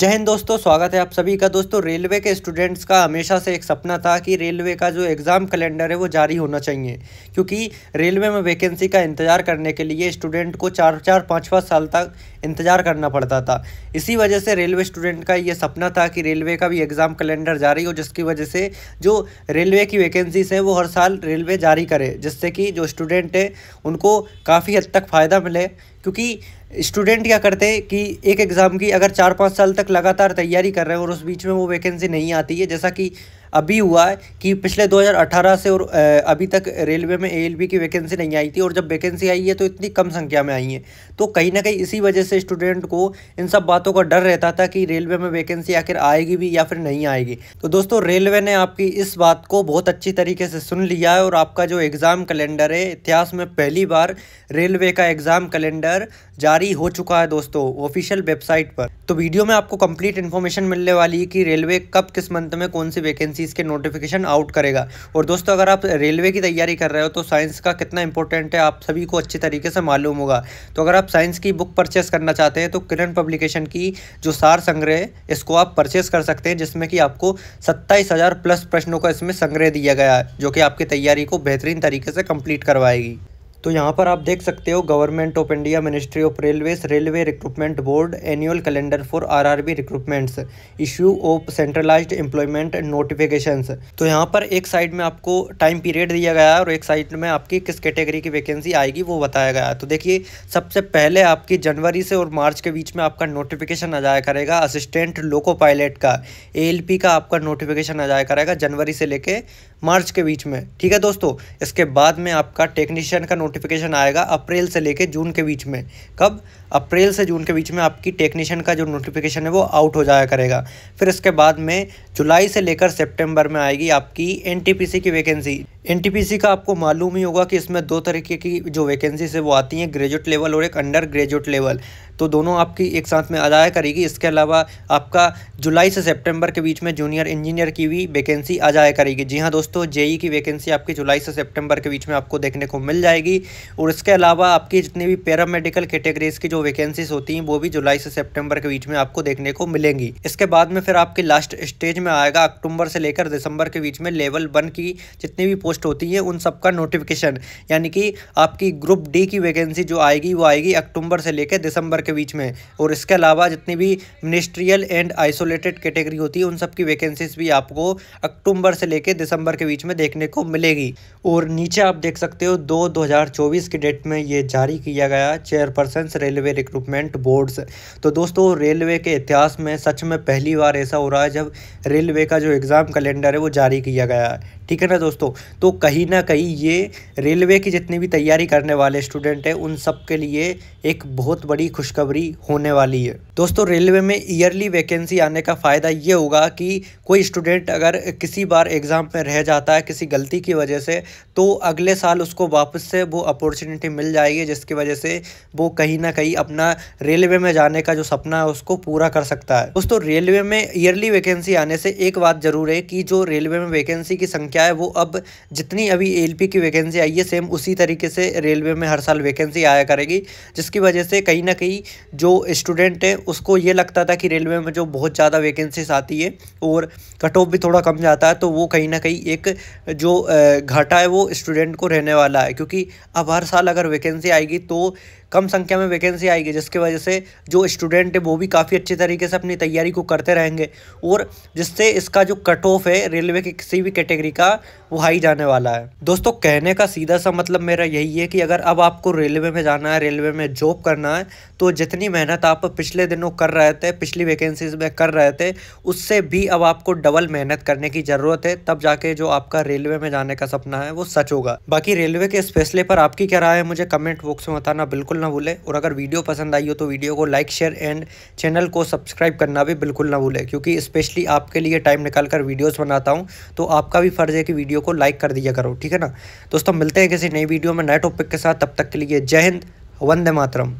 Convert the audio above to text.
जय हिंद दोस्तों स्वागत है आप सभी का दोस्तों रेलवे के स्टूडेंट्स का हमेशा से एक सपना था कि रेलवे का जो एग्ज़ाम कैलेंडर है वो जारी होना चाहिए क्योंकि रेलवे में वैकेंसी का इंतज़ार करने के लिए स्टूडेंट को चार चार पाँच पाँच साल तक इंतज़ार करना पड़ता था इसी वजह से रेलवे स्टूडेंट का ये सपना था कि रेलवे का भी एग्ज़ाम कैलेंडर जारी हो जिसकी वजह से जो रेलवे की वैकेंसीज है वो हर साल रेलवे जारी करे जिससे कि जो स्टूडेंट है उनको काफ़ी हद तक फ़ायदा मिले क्योंकि स्टूडेंट क्या करते हैं कि एक एग्ज़ाम की अगर चार पाँच साल तक लगातार तैयारी कर रहे हैं और उस बीच में वो वैकेंसी नहीं आती है जैसा कि अभी हुआ है कि पिछले 2018 से और अभी तक रेलवे में ए की वैकेंसी नहीं आई थी और जब वैकेंसी आई है तो इतनी कम संख्या में आई है तो कहीं ना कहीं इसी वजह से स्टूडेंट को इन सब बातों का डर रहता था कि रेलवे में वैकेंसी आखिर आएगी भी या फिर नहीं आएगी तो दोस्तों रेलवे ने आपकी इस बात को बहुत अच्छी तरीके से सुन लिया है और आपका जो एग्ज़ाम कैलेंडर है इतिहास में पहली बार रेलवे का एग्ज़ाम कैलेंडर जारी हो चुका है दोस्तों ऑफिशियल वेबसाइट पर तो वीडियो में आपको कंप्लीट इन्फॉर्मेशन मिलने वाली है कि रेलवे कब किस मंथ में कौन सी वैकेंसी चीज़ के नोटिफिकेशन आउट करेगा और दोस्तों अगर आप रेलवे की तैयारी कर रहे हो तो साइंस का कितना इंपॉर्टेंट है आप सभी को अच्छे तरीके से मालूम होगा तो अगर आप साइंस की बुक परचेस करना चाहते हैं तो किरण पब्लिकेशन की जो सार संग्रह इसको आप परचेस कर सकते हैं जिसमें कि आपको सत्ताईस प्लस प्रश्नों का इसमें संग्रह दिया गया है जो कि आपकी तैयारी को बेहतरीन तरीके से कंप्लीट करवाएगी तो यहाँ पर आप देख सकते हो government of India ministry of railways railway recruitment board annual calendar for RRB recruitments issue of centralised employment notifications तो यहाँ पर एक साइड में आपको टाइम पीरियड दिया गया है और एक साइड में आपकी किस कैटेगरी की वैकेंसी आएगी वो बताया गया है तो देखिए सबसे पहले आपकी जनवरी से और मार्च के बीच में आपका नोटिफिकेशन आ जाया करेगा असिस्टेंट लोको पायलट का ए का आपका नोटिफिकेशन आ जाया करेगा जनवरी से लेके मार्च के बीच में ठीक है दोस्तों इसके बाद में आपका टेक्नीशियन का नोटिफिकेशन आएगा अप्रैल से लेके जून के बीच में कब अप्रैल से जून के बीच में आपकी टेक्नीशियन का जो नोटिफिकेशन है वो आउट हो जाया करेगा फिर इसके बाद में जुलाई से लेकर सेप्टेम्बर में आएगी आपकी एन की वैकेंसी एनटीपीसी का आपको मालूम ही होगा कि इसमें दो तरीके की जो वैकेंसीज है वो आती हैं ग्रेजुएट लेवल और एक अंडर ग्रेजुएट लेवल तो दोनों आपकी एक साथ में अदाय करेगी इसके अलावा आपका जुलाई से सितंबर के बीच में जूनियर इंजीनियर की भी वैकेंसी आ जाया करेगी जी हाँ दोस्तों जेई की वैकेंसी आपकी जुलाई से सितंबर के बीच में आपको देखने को मिल जाएगी और इसके अलावा आपकी जितनी भी पैरामेडिकल कैटेगरीज की जो वैकेंसीज होती हैं वो भी जुलाई से सेप्टेम्बर के बीच में आपको देखने को मिलेंगी इसके बाद में फिर आपकी लास्ट स्टेज में आएगा अक्टूबर से लेकर दिसंबर के बीच में लेवल वन की जितनी भी पोस्ट होती है उन सबका नोटिफिकेशन यानी कि आपकी ग्रुप डी की वैकेंसी जो आएगी वो आएगी अक्टूबर से लेकर दिसंबर के बीच में और इसके अलावा जितनी भी मिनिस्ट्रियल एंड आइसोलेटेड कैटेगरी होती है उन सबकी वैकेंसीज भी आपको अक्टूबर से लेकर दिसंबर के बीच में देखने को मिलेगी और नीचे आप देख सकते हो दो चौबीस की डेट में ये जारी किया गया चेयरपर्सन रेलवे रिक्रूटमेंट बोर्ड्स तो दोस्तों रेलवे के इतिहास में सच में पहली बार ऐसा हो रहा है जब रेलवे का जो एग्ज़ाम कैलेंडर है वो जारी किया गया है ठीक है ना दोस्तों तो कहीं ना कहीं ये रेलवे की जितनी भी तैयारी करने वाले स्टूडेंट हैं उन सब के लिए एक बहुत बड़ी खुशखबरी होने वाली है दोस्तों रेलवे में ईयरली वैकेंसी आने का फ़ायदा ये होगा कि कोई स्टूडेंट अगर किसी बार एग्ज़ाम में रह जाता है किसी गलती की वजह से तो अगले साल उसको वापस से वो अपॉर्चुनिटी मिल जाएगी जिसकी वजह से वो कहीं ना कहीं अपना रेलवे में जाने का जो सपना है उसको पूरा कर सकता है दोस्तों रेलवे में ईयरली वैकेंसी आने से एक बात ज़रूर है कि जो रेलवे में वैकेंसी की संख्या क्या है वो अब जितनी अभी एल की वैकेंसी आई है सेम उसी तरीके से रेलवे में हर साल वैकेंसी आया करेगी जिसकी वजह से कहीं ना कहीं जो स्टूडेंट हैं उसको ये लगता था कि रेलवे में जो बहुत ज़्यादा वैकेंसीज आती है और कट ऑफ भी थोड़ा कम जाता है तो वो कहीं ना कहीं एक जो घाटा है वो स्टूडेंट को रहने वाला है क्योंकि अब हर साल अगर वैकेंसी आएगी तो कम संख्या में वैकेंसी आएगी जिसकी वजह से जो स्टूडेंट है वो भी काफ़ी अच्छे तरीके से अपनी तैयारी को करते रहेंगे और जिससे इसका जो कट ऑफ है रेलवे की किसी भी कैटेगरी का वो हाई जाने वाला है दोस्तों कहने का सीधा सा मतलब मेरा यही है कि अगर अब आपको रेलवे में जाना है रेलवे में जॉब करना है तो जितनी मेहनत आप पिछले दिनों कर रहे थे पिछली वैकेंसीज में कर रहे थे उससे भी अब आपको डबल मेहनत करने की ज़रूरत है तब जाके जो आपका रेलवे में जाने का सपना है वो सच होगा बाकी रेलवे के इस फैसले पर आपकी क्या राय है मुझे कमेंट बॉक्स में बताना बिल्कुल ना भूलें और अगर वीडियो पसंद आई हो तो वीडियो को लाइक शेयर एंड चैनल को सब्सक्राइब करना भी बिल्कुल ना भूलें क्योंकि स्पेशली आपके लिए टाइम निकाल कर वीडियोज़ बनाता हूँ तो आपका भी फ़र्ज़ है कि वीडियो को लाइक कर दिया करो ठीक है ना दोस्तों मिलते हैं किसी नई वीडियो में नए टॉपिक के साथ तब तक के लिए जय हिंद वंदे मातरम